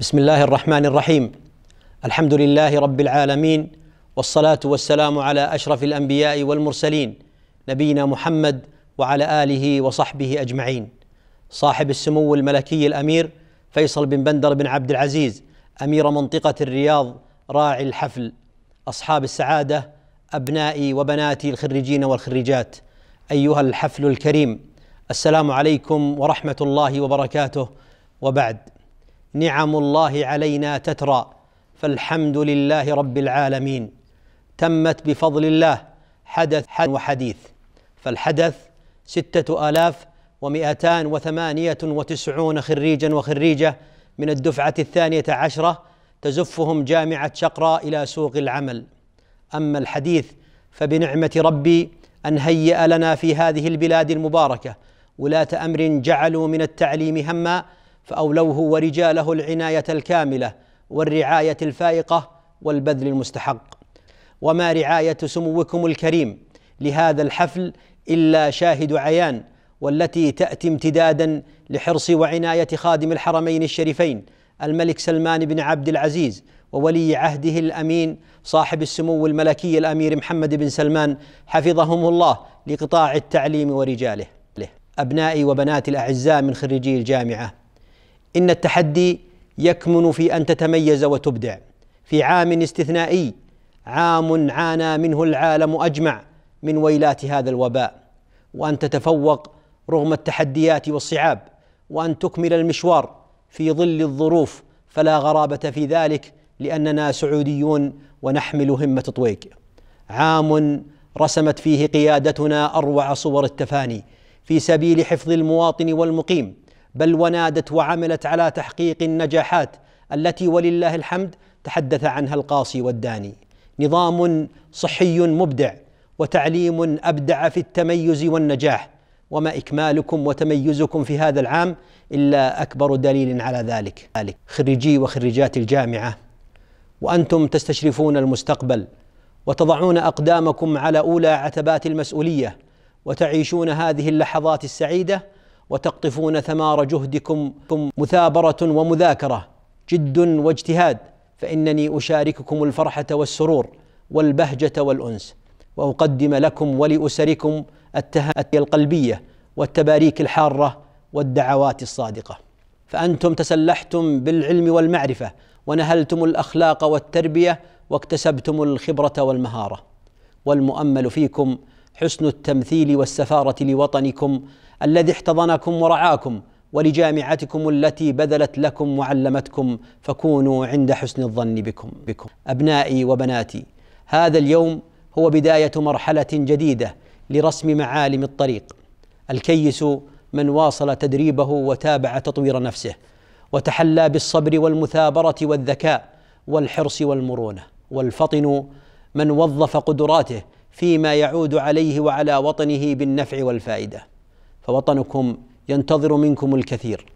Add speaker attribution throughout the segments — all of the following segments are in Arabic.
Speaker 1: بسم الله الرحمن الرحيم الحمد لله رب العالمين والصلاه والسلام على اشرف الانبياء والمرسلين نبينا محمد وعلى اله وصحبه اجمعين صاحب السمو الملكي الامير فيصل بن بندر بن عبد العزيز امير منطقه الرياض راعي الحفل اصحاب السعاده ابنائي وبناتي الخريجين والخريجات ايها الحفل الكريم السلام عليكم ورحمه الله وبركاته وبعد نعم الله علينا تترى فالحمد لله رب العالمين تمت بفضل الله حدث وحديث فالحدث ستة آلاف ومئتان وثمانية وتسعون خريجا وخريجة من الدفعة الثانية عشرة تزفهم جامعة شقراء إلى سوق العمل أما الحديث فبنعمة ربي أن هيأ لنا في هذه البلاد المباركة ولاة أمر جعلوا من التعليم هما فأولوه ورجاله العناية الكاملة والرعاية الفائقة والبذل المستحق وما رعاية سموكم الكريم لهذا الحفل إلا شاهد عيان والتي تأتي امتدادا لحرص وعناية خادم الحرمين الشريفين الملك سلمان بن عبد العزيز وولي عهده الامين صاحب السمو الملكي الامير محمد بن سلمان حفظهم الله لقطاع التعليم ورجاله ابنائي وبناتي الاعزاء من خريجي الجامعه إن التحدي يكمن في أن تتميز وتبدع في عام استثنائي عام عانى منه العالم أجمع من ويلات هذا الوباء وأن تتفوق رغم التحديات والصعاب وأن تكمل المشوار في ظل الظروف فلا غرابة في ذلك لأننا سعوديون ونحمل همة طويق عام رسمت فيه قيادتنا أروع صور التفاني في سبيل حفظ المواطن والمقيم بل ونادت وعملت على تحقيق النجاحات التي ولله الحمد تحدث عنها القاصي والداني نظام صحي مبدع وتعليم ابدع في التميز والنجاح وما اكمالكم وتميزكم في هذا العام الا اكبر دليل على ذلك خريجي وخريجات الجامعه وانتم تستشرفون المستقبل وتضعون اقدامكم على اولى عتبات المسؤوليه وتعيشون هذه اللحظات السعيده وتقطفون ثمار جهدكم مثابره ومذاكره جد واجتهاد فانني اشارككم الفرحه والسرور والبهجه والانس واقدم لكم ولاسركم التهاني القلبيه والتباريك الحاره والدعوات الصادقه فانتم تسلحتم بالعلم والمعرفه ونهلتم الاخلاق والتربيه واكتسبتم الخبره والمهاره والمؤمل فيكم حسن التمثيل والسفاره لوطنكم الذي احتضنكم ورعاكم ولجامعتكم التي بذلت لكم وعلمتكم فكونوا عند حسن الظن بكم بكم ابنائي وبناتي هذا اليوم هو بدايه مرحله جديده لرسم معالم الطريق الكيس من واصل تدريبه وتابع تطوير نفسه وتحلى بالصبر والمثابره والذكاء والحرص والمرونه والفطن من وظف قدراته فيما يعود عليه وعلى وطنه بالنفع والفائده فوطنكم ينتظر منكم الكثير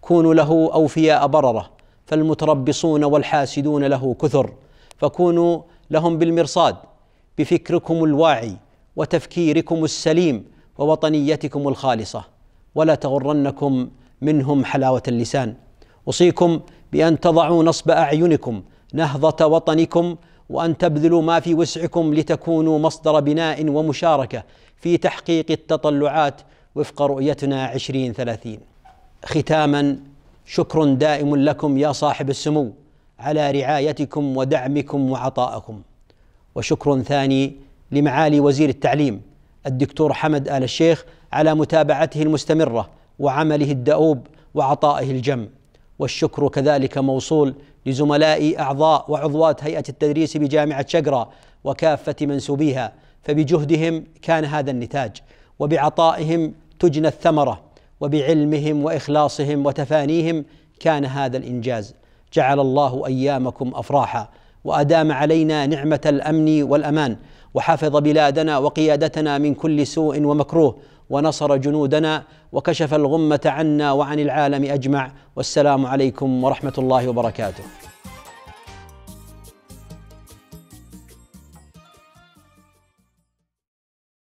Speaker 1: كونوا له اوفياء برره فالمتربصون والحاسدون له كثر فكونوا لهم بالمرصاد بفكركم الواعي وتفكيركم السليم ووطنيتكم الخالصه ولا تغرنكم منهم حلاوه اللسان اوصيكم بان تضعوا نصب اعينكم نهضه وطنكم وان تبذلوا ما في وسعكم لتكونوا مصدر بناء ومشاركه في تحقيق التطلعات وفق رؤيتنا 2030 ختاما شكر دائم لكم يا صاحب السمو على رعايتكم ودعمكم وعطائكم وشكر ثاني لمعالي وزير التعليم الدكتور حمد آل الشيخ على متابعته المستمرة وعمله الدؤوب وعطائه الجم والشكر كذلك موصول لزملائي أعضاء وعضوات هيئة التدريس بجامعة شقرة وكافة منسوبيها فبجهدهم كان هذا النتاج وبعطائهم تجنى الثمرة وبعلمهم وإخلاصهم وتفانيهم كان هذا الإنجاز جعل الله أيامكم أفراحا وأدام علينا نعمة الأمن والأمان وحفظ بلادنا وقيادتنا من كل سوء ومكروه ونصر جنودنا وكشف الغمه عنا وعن العالم اجمع والسلام عليكم ورحمه الله وبركاته